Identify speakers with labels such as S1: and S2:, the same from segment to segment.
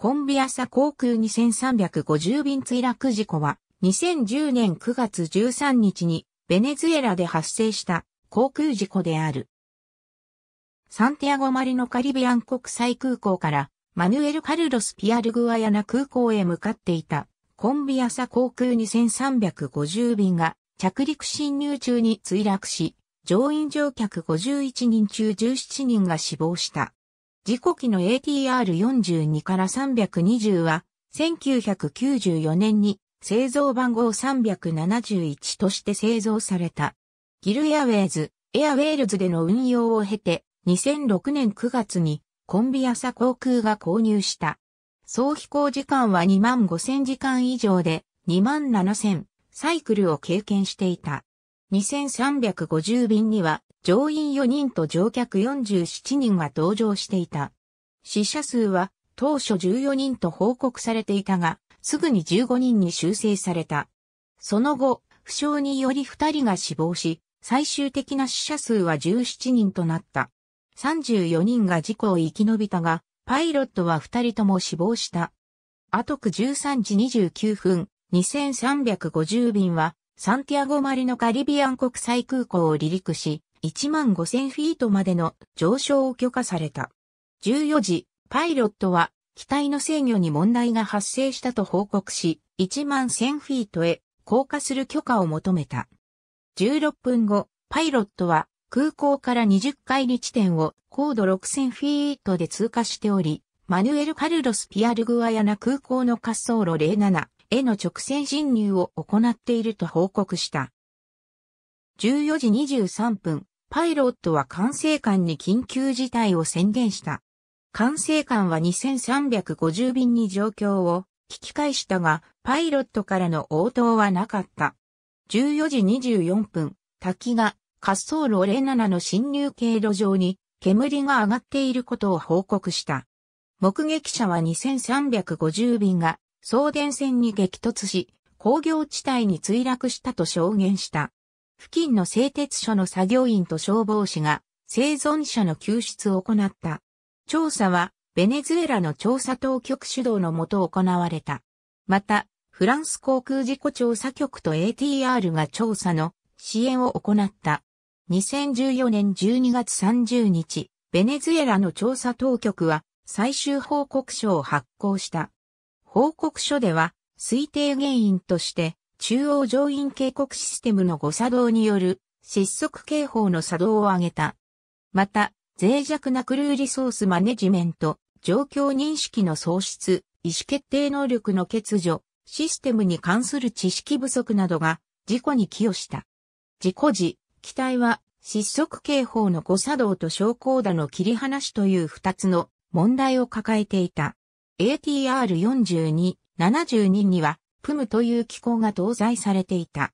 S1: コンビアサ航空2350便墜落事故は、2010年9月13日に、ベネズエラで発生した航空事故である。サンティアゴマリのカリビアン国際空港から、マヌエル・カルロス・ピアルグアヤナ空港へ向かっていた、コンビアサ航空2350便が、着陸侵入中に墜落し、乗員乗客51人中17人が死亡した。事故機の ATR42 から320は、1994年に製造番号371として製造された。ギルエアウェイズ、エアウェールズでの運用を経て、2006年9月にコンビアサ航空が購入した。総飛行時間は2万5000時間以上で2万7000サイクルを経験していた。2350便には乗員4人と乗客47人が同乗していた。死者数は当初14人と報告されていたが、すぐに15人に修正された。その後、負傷により2人が死亡し、最終的な死者数は17人となった。34人が事故を生き延びたが、パイロットは2人とも死亡した。あとく13時29分、2350便は、サンティアゴマリのカリビアン国際空港を離陸し、1万5000フィートまでの上昇を許可された。14時、パイロットは機体の制御に問題が発生したと報告し、1万1000フィートへ降下する許可を求めた。16分後、パイロットは空港から20海里地点を高度6000フィートで通過しており、マヌエル・カルロス・ピアルグアヤナ空港の滑走路07への直線侵入を行っていると報告した。14時23分、パイロットは管制官に緊急事態を宣言した。管制官は2350便に状況を聞き返したが、パイロットからの応答はなかった。14時24分、滝が滑走路07の侵入経路上に煙が上がっていることを報告した。目撃者は2350便が送電線に激突し、工業地帯に墜落したと証言した。付近の製鉄所の作業員と消防士が生存者の救出を行った。調査はベネズエラの調査当局主導のもと行われた。また、フランス航空事故調査局と ATR が調査の支援を行った。2014年12月30日、ベネズエラの調査当局は最終報告書を発行した。報告書では推定原因として中央上院警告システムの誤作動による失速警報の作動を上げた。また、脆弱なクルーリソースマネジメント、状況認識の喪失、意思決定能力の欠如、システムに関する知識不足などが事故に寄与した。事故時、機体は失速警報の誤作動と昇降打の切り離しという二つの問題を抱えていた。ATR42-72 にはプむという機構が搭載されていた。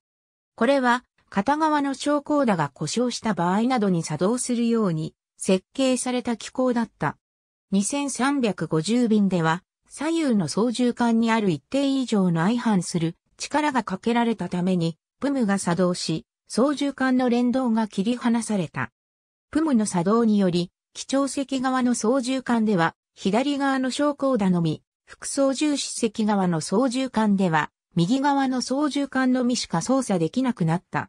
S1: これは、片側の昇降打が故障した場合などに作動するように設計された機構だった。2350便では、左右の操縦桿にある一定以上の相反する力がかけられたために、プムが作動し、操縦桿の連動が切り離された。プムの作動により、基調席側の操縦桿では、左側の昇降打のみ、副操縦士席側の操縦桿では、右側の操縦桿のみしか操作できなくなった。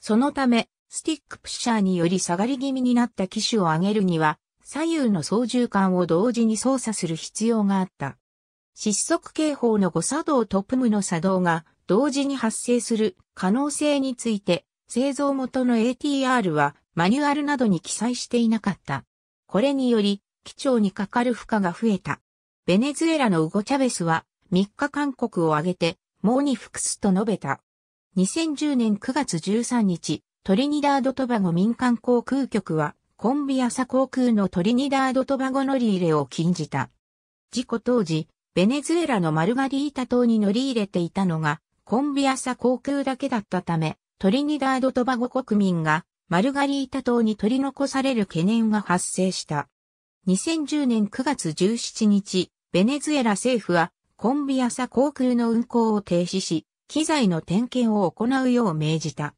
S1: そのため、スティックプッシャーにより下がり気味になった機種を上げるには、左右の操縦桿を同時に操作する必要があった。失速警報の誤作動とプムの作動が同時に発生する可能性について、製造元の ATR はマニュアルなどに記載していなかった。これにより、機長にかかる負荷が増えた。ベネズエラのウゴ・チャベスは、3日韓国を挙げて、もうに服すと述べた。2010年9月13日、トリニダード・トバゴ民間航空局は、コンビアサ航空のトリニダード・トバゴ乗り入れを禁じた。事故当時、ベネズエラのマルガリータ島に乗り入れていたのが、コンビアサ航空だけだったため、トリニダード・トバゴ国民が、マルガリータ島に取り残される懸念が発生した。2010年9月17日、ベネズエラ政府はコンビアサ航空の運航を停止し、機材の点検を行うよう命じた。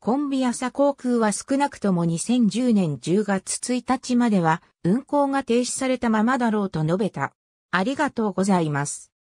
S1: コンビアサ航空は少なくとも2010年10月1日までは運航が停止されたままだろうと述べた。ありがとうございます。